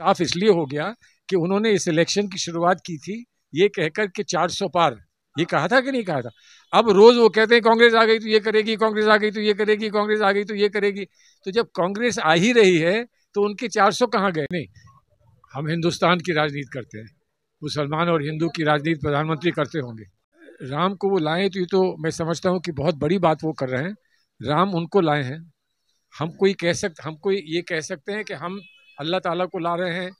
साफ इसलिए हो गया कि उन्होंने इस इलेक्शन की शुरुआत की थी ये कहकर के 400 पार ये कहा था कि नहीं कहा था अब रोज वो कहते हैं कांग्रेस आ गई तो ये करेगी कांग्रेस आ गई तो ये करेगी कांग्रेस आ गई तो ये करेगी तो जब कांग्रेस आ ही रही है तो उनके 400 सौ कहाँ गए नहीं हम हिंदुस्तान की राजनीति करते हैं मुसलमान और हिंदू की राजनीति प्रधानमंत्री करते होंगे राम को वो लाए तो ये तो मैं समझता हूँ कि बहुत बड़ी बात वो कर रहे हैं राम उनको लाए हैं हम कोई कह सकते हम कोई ये कह सकते हैं कि हम अल्लाह ताला को ला रहे हैं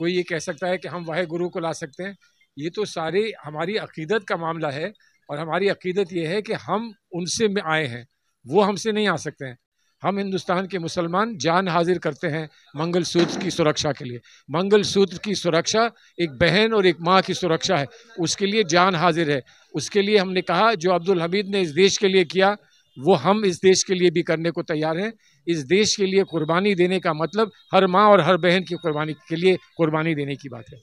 कोई ये कह सकता है कि हम वाहे गुरु को ला सकते हैं ये तो सारी हमारी अकीदत का मामला है और हमारी अकीदत ये है कि हम उनसे आए हैं वो हमसे नहीं आ सकते हैं हम हिंदुस्तान के मुसलमान जान हाजिर करते हैं मंगल सूत्र की सुरक्षा के लिए मंगल सूत्र की सुरक्षा एक बहन और एक माँ की सुरक्षा है उसके लिए जान हाजिर है उसके लिए हमने कहा जो अब्दुल हमीद ने इस देश के लिए किया वो हम इस देश के लिए भी करने को तैयार हैं इस देश के लिए कुर्बानी देने का मतलब हर माँ और हर बहन की कुर्बानी के लिए कुर्बानी देने की बात है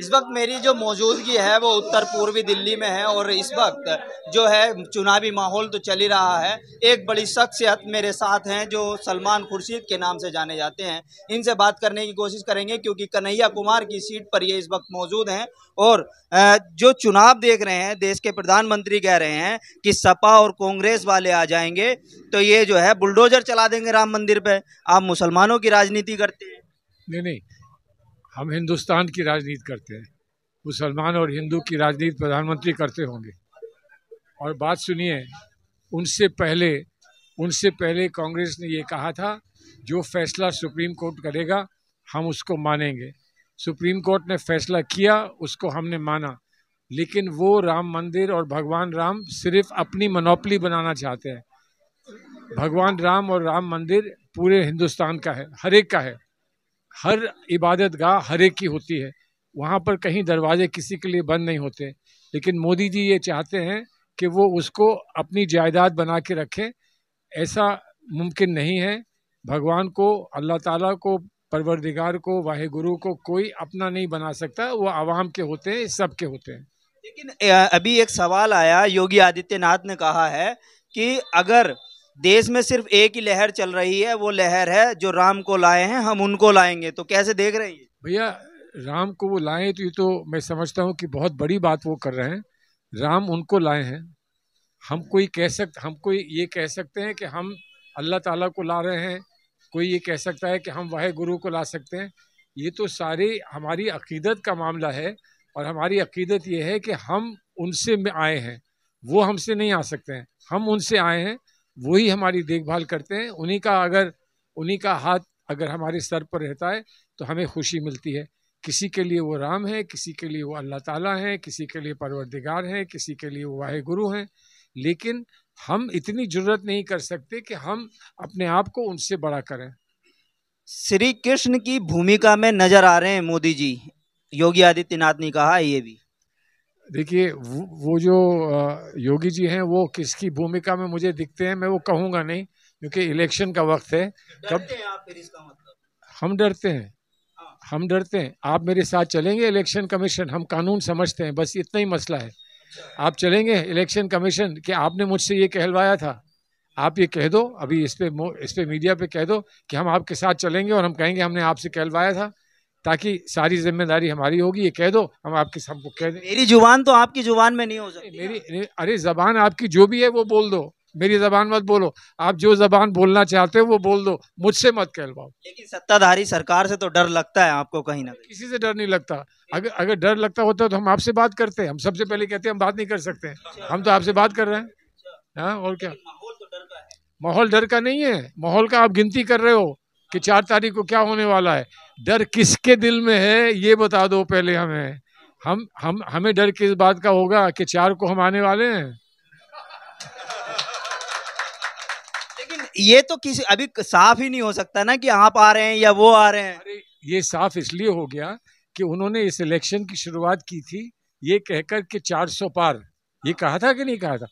इस वक्त मेरी जो मौजूदगी है वो उत्तर पूर्वी दिल्ली में है और इस वक्त जो है चुनावी माहौल तो चल ही रहा है एक बड़ी शख्सियत मेरे साथ हैं जो सलमान खुर्शीद के नाम से जाने जाते हैं इनसे बात करने की कोशिश करेंगे क्योंकि कन्हैया कुमार की सीट पर ये इस वक्त मौजूद हैं और जो चुनाव देख रहे हैं देश के प्रधानमंत्री कह रहे हैं कि सपा और कांग्रेस वाले आ जाएंगे तो ये जो है बुलडोजर चला देंगे राम मंदिर पर आप मुसलमानों की राजनीति करते हैं नहीं नहीं हम हिंदुस्तान की राजनीति करते हैं मुसलमान और हिंदू की राजनीति प्रधानमंत्री करते होंगे और बात सुनिए उनसे पहले उनसे पहले कांग्रेस ने ये कहा था जो फैसला सुप्रीम कोर्ट करेगा हम उसको मानेंगे सुप्रीम कोर्ट ने फैसला किया उसको हमने माना लेकिन वो राम मंदिर और भगवान राम सिर्फ अपनी मनोपली बनाना चाहते हैं भगवान राम और राम मंदिर पूरे हिंदुस्तान का है हर एक का है हर इबादत गाह हर एक की होती है वहाँ पर कहीं दरवाजे किसी के लिए बंद नहीं होते लेकिन मोदी जी ये चाहते हैं कि वो उसको अपनी जायदाद बना के रखें ऐसा मुमकिन नहीं है भगवान को अल्लाह ताला को परवरदिगार को वाहे गुरु को कोई अपना नहीं बना सकता वो आवाम के होते हैं सब के होते हैं लेकिन अभी एक सवाल आया योगी आदित्यनाथ ने कहा है कि अगर देश में सिर्फ एक ही लहर चल रही है वो लहर है जो राम को लाए हैं हम उनको लाएंगे तो कैसे देख रहे हैं भैया राम को वो लाए तो ये तो मैं समझता हूँ कि बहुत बड़ी बात वो कर रहे हैं राम उनको लाए हैं हम कोई कह सक हम कोई ये कह सकते हैं कि हम अल्लाह ताला को ला रहे हैं कोई ये कह सकता है कि हम वाहे गुरु को ला सकते हैं ये तो सारे हमारी अकीदत का मामला है और हमारी अकीदत ये है कि हम उनसे आए हैं वो हमसे नहीं आ सकते हैं हम उनसे आए हैं वही हमारी देखभाल करते हैं उन्हीं का अगर उन्हीं का हाथ अगर हमारे सर पर रहता है तो हमें खुशी मिलती है किसी के लिए वो राम है किसी के लिए वो अल्लाह ताला है किसी के लिए परवरदिगार है किसी के लिए वो वाहे गुरु हैं लेकिन हम इतनी जरूरत नहीं कर सकते कि हम अपने आप को उनसे बड़ा करें श्री कृष्ण की भूमिका में नजर आ रहे हैं मोदी जी योगी आदित्यनाथ ने कहा ये भी देखिए वो जो योगी जी हैं वो किसकी भूमिका में मुझे दिखते हैं मैं वो कहूँगा नहीं क्योंकि इलेक्शन का वक्त है कब मतलब। हम डरते हैं हाँ। हम डरते हैं आप मेरे साथ चलेंगे इलेक्शन कमीशन हम कानून समझते हैं बस इतना ही मसला है अच्छा। आप चलेंगे इलेक्शन कमीशन कि आपने मुझसे ये कहलवाया था आप ये कह दो अभी इस पे इस पे मीडिया पे कह दो कि हम आपके साथ चलेंगे और हम कहेंगे हमने आपसे कहलवाया था ताकि सारी जिम्मेदारी हमारी होगी ये कह दो हम आपके सबको कह दें मेरी जुबान तो आपकी जुबान में नहीं हो सकती मेरी अरे जबान आपकी जो भी है वो बोल दो मेरी जबान मत बोलो आप जो जबान बोलना चाहते हो वो बोल दो मुझसे मत कहलवाओ लेकिन सत्ताधारी सरकार से तो डर लगता है आपको कहीं ना किसी से डर नहीं लगता अगर अगर डर लगता होता तो हम आपसे बात करते हैं हम सबसे पहले कहते हैं हम बात नहीं कर सकते हैं अच्छा। हम तो आपसे बात कर रहे हैं अच्छा। हाँ और क्या तो माहौल डर का नहीं है माहौल का आप गिनती कर रहे हो कि चार तारीख को क्या होने वाला है डर किसके दिल में है ये बता दो पहले हमें हम हम हमें डर किस बात का होगा कि चार को हम आने वाले हैं लेकिन ये तो किसी अभी साफ ही नहीं हो सकता ना कि आप आ रहे हैं या वो आ रहे हैं अरे ये साफ इसलिए हो गया कि उन्होंने इस इलेक्शन की शुरुआत की थी ये कहकर कि 400 पार ये कहा था कि नहीं कहा था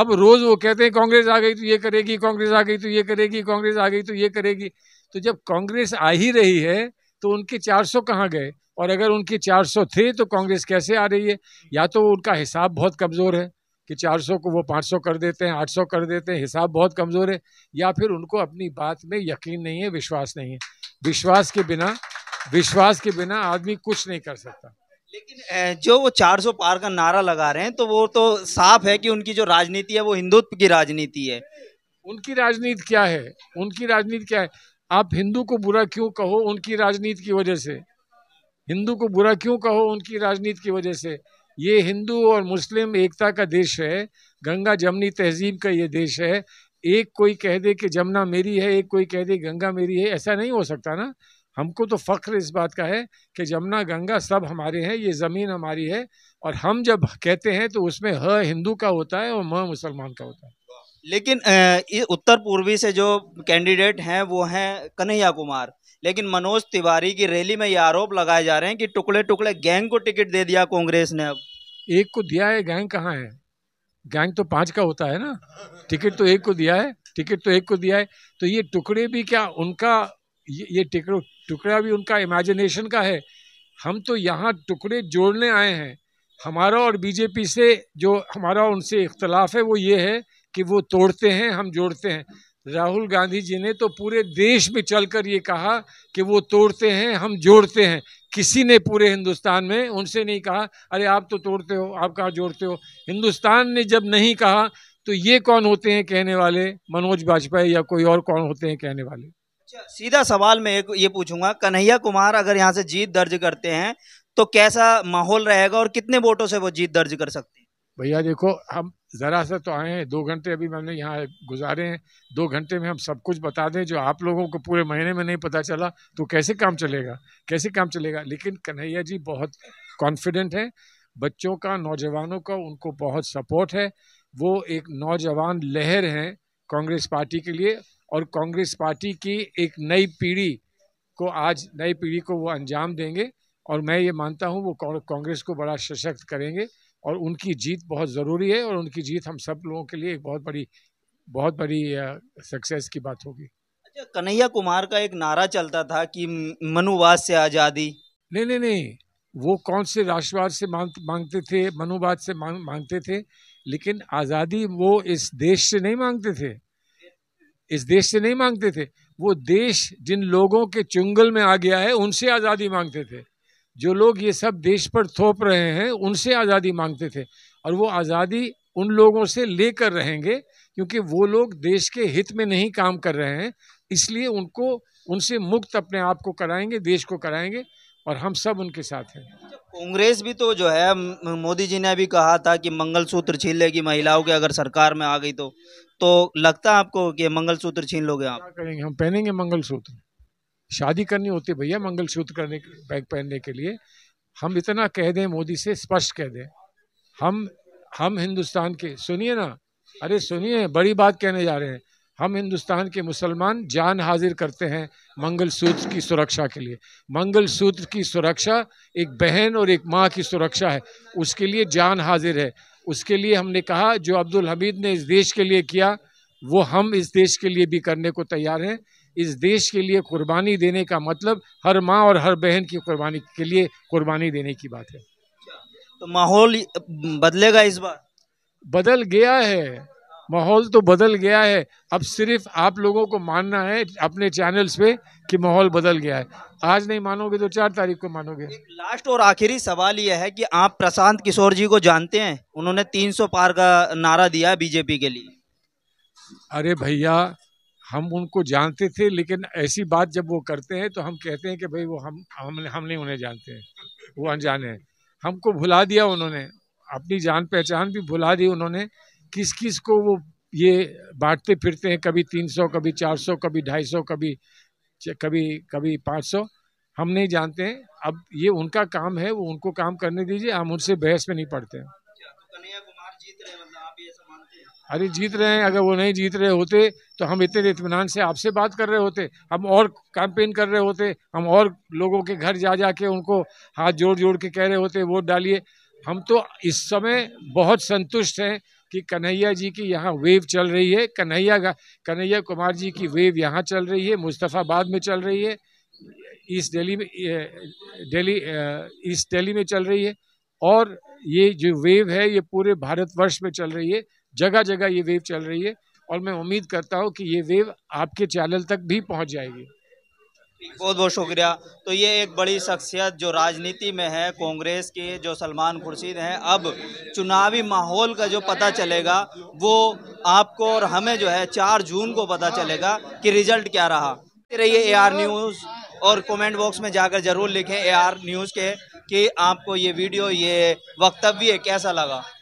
अब रोज वो कहते हैं कांग्रेस आ गई तो ये करेगी कांग्रेस आ गई तो ये करेगी कांग्रेस आ गई तो ये करेगी तो जब कांग्रेस आ ही रही है तो उनके 400 कहाँ गए और अगर उनकी 400 थे तो कांग्रेस कैसे आ रही है या तो उनका हिसाब बहुत कमज़ोर है कि 400 को वो 500 कर देते हैं 800 कर देते हैं हिसाब बहुत कमज़ोर है या फिर उनको अपनी बात में यकीन नहीं है विश्वास नहीं है विश्वास के बिना विश्वास के बिना आदमी कुछ नहीं कर सकता लेकिन जो वो 400 पार का नारा लगा रहे हैं तो वो तो साफ है कि उनकी जो राजनीति है वो हिंदुत्व की राजनीति है उनकी राजनीति क्या है उनकी राजनीति क्या है आप हिंदू को बुरा क्यों कहो उनकी राजनीति की वजह से हिंदू को बुरा क्यों कहो उनकी राजनीति की वजह से ये हिंदू और मुस्लिम एकता का देश है गंगा जमनी तहजीब का ये देश है एक कोई कह दे कि जमुना मेरी है एक कोई कह दे गंगा मेरी है ऐसा नहीं हो सकता ना हमको तो फ़ख्र इस बात का है कि जमुना गंगा सब हमारे हैं ये ज़मीन हमारी है और हम जब कहते हैं तो उसमें ह हिंदू का होता है और म मुसलमान का होता है लेकिन उत्तर पूर्वी से जो कैंडिडेट हैं वो हैं कन्हैया कुमार लेकिन मनोज तिवारी की रैली में ये आरोप लगाए जा रहे हैं कि टुकड़े टुकड़े गैंग को टिकट दे दिया कांग्रेस ने अब एक को दिया है गैंग कहाँ है गैंग तो पांच का होता है ना टिकट तो एक को दिया है टिकट तो एक को दिया है तो ये टुकड़े भी क्या उनका ये, टिकड़ो टुकड़ा भी उनका इमेजिनेशन का है हम तो यहाँ टुकड़े जोड़ने आए हैं हमारा और बीजेपी से जो हमारा उनसे इख्तलाफ है वो ये है कि वो तोड़ते हैं हम जोड़ते हैं राहुल गांधी जी ने तो पूरे देश में चलकर ये कहा कि वो तोड़ते हैं हम जोड़ते हैं किसी ने पूरे हिंदुस्तान में उनसे नहीं कहा अरे आप तो तोड़ते हो आप कहाँ जोड़ते हो हिंदुस्तान ने जब नहीं कहा तो ये कौन होते हैं कहने वाले मनोज वाजपेयी या कोई और कौन होते हैं कहने वाले अच्छा, सीधा सवाल मैं एक ये पूछूंगा कन्हैया कुमार अगर यहाँ से जीत दर्ज करते हैं तो कैसा माहौल रहेगा और कितने वोटों से वो जीत दर्ज कर सकते हैं भैया देखो हम ज़रा सा तो आए हैं दो घंटे अभी मैंने यहाँ गुजारे हैं दो घंटे में हम सब कुछ बता दें जो आप लोगों को पूरे महीने में नहीं पता चला तो कैसे काम चलेगा कैसे काम चलेगा लेकिन कन्हैया जी बहुत कॉन्फिडेंट हैं बच्चों का नौजवानों का उनको बहुत सपोर्ट है वो एक नौजवान लहर हैं कांग्रेस पार्टी के लिए और कांग्रेस पार्टी की एक नई पीढ़ी को आज नई पीढ़ी को वो अंजाम देंगे और मैं ये मानता हूँ वो कांग्रेस को बड़ा सशक्त करेंगे और उनकी जीत बहुत ज़रूरी है और उनकी जीत हम सब लोगों के लिए एक बहुत बड़ी बहुत बड़ी सक्सेस की बात होगी अच्छा कन्हैया कुमार का एक नारा चलता था कि मनुवाद से आज़ादी नहीं नहीं नहीं वो कौन से राष्ट्रवाद से मांग मांगते थे मनुवाद से मांग मांगते थे लेकिन आज़ादी वो इस देश से नहीं मांगते थे इस देश से नहीं मांगते थे वो देश जिन लोगों के चुंगल में आ गया है उनसे आज़ादी मांगते थे जो लोग ये सब देश पर थोप रहे हैं उनसे आज़ादी मांगते थे और वो आज़ादी उन लोगों से लेकर रहेंगे क्योंकि वो लोग देश के हित में नहीं काम कर रहे हैं इसलिए उनको उनसे मुक्त अपने आप को कराएंगे देश को कराएंगे और हम सब उनके साथ हैं कांग्रेस भी तो जो है मोदी जी ने भी कहा था कि मंगलसूत्र छीन लेगी महिलाओं के अगर सरकार में आ गई तो तो लगता है आपको कि मंगलसूत्र छीन लोगे आप करेंगे हम पहनेंगे मंगलसूत्र शादी करनी होती भैया मंगलसूत्र करने बैग पहनने के लिए हम इतना कह दें मोदी से स्पष्ट कह दें हम हम हिंदुस्तान के सुनिए ना अरे सुनिए बड़ी बात कहने जा रहे हैं हम हिंदुस्तान के मुसलमान जान हाजिर करते हैं मंगलसूत्र की सुरक्षा के लिए मंगलसूत्र की सुरक्षा एक बहन और एक माँ की सुरक्षा है उसके लिए जान हाजिर है उसके लिए हमने कहा जो अब्दुल हमीद ने इस देश के लिए किया वो हम इस देश के लिए भी करने को तैयार हैं इस देश के लिए कुर्बानी देने का मतलब हर माँ और हर बहन की कुर्बानी के लिए कुर्बानी देने की बात है तो माहौल बदलेगा इस बार बदल गया है माहौल तो बदल गया है अब सिर्फ आप लोगों को मानना है अपने चैनल्स पे कि माहौल बदल गया है आज नहीं मानोगे तो चार तारीख को मानोगे लास्ट और आखिरी सवाल यह है कि आप प्रशांत किशोर जी को जानते हैं उन्होंने 300 पार का नारा दिया बीजेपी के लिए अरे भैया हम उनको जानते थे लेकिन ऐसी बात जब वो करते हैं तो हम कहते हैं कि भाई वो हम हम हम नहीं उन्हें जानते हैं वो अनजाने हैं हमको भुला दिया उन्होंने अपनी जान पहचान भी भुला दी उन्होंने किस किस को वो ये बांटते फिरते हैं कभी तीन सौ कभी चार सौ कभी ढाई सौ कभी कभी कभी पाँच सौ हम नहीं जानते हैं अब ये उनका काम है वो उनको काम करने दीजिए हम उनसे बहस में नहीं पड़ते हैं अरे जीत रहे हैं अगर वो नहीं जीत रहे होते तो हम इतने इतमान से आपसे बात कर रहे होते हम और कैंपेन कर रहे होते हम और लोगों के घर जा जा के उनको हाथ जोड़ जोड़ के कह रहे होते वोट डालिए हम तो इस समय बहुत संतुष्ट हैं कि कन्हैया जी की यहाँ वेव चल रही है कन्हैया कन्हैया कुमार जी की वेव यहाँ चल रही है मुस्तफ़ाबाद में चल रही है ईस्ट दिल्ली में दिल्ली ईस्ट दिल्ली में चल रही है और ये जो वेव है ये पूरे भारतवर्ष में चल रही है जगह जगह ये वेव चल रही है और मैं उम्मीद करता हूँ कि ये वेव आपके चैनल तक भी पहुँच जाएगी बहुत बहुत शुक्रिया तो ये एक बड़ी शख्सियत जो राजनीति में है कांग्रेस के जो सलमान खुर्शीद हैं अब चुनावी माहौल का जो पता चलेगा वो आपको और हमें जो है चार जून को पता चलेगा कि रिजल्ट क्या रहा रहिए ए आर न्यूज़ और कमेंट बॉक्स में जाकर ज़रूर लिखें ए आर न्यूज़ के कि आपको ये वीडियो ये वक्तव्य कैसा लगा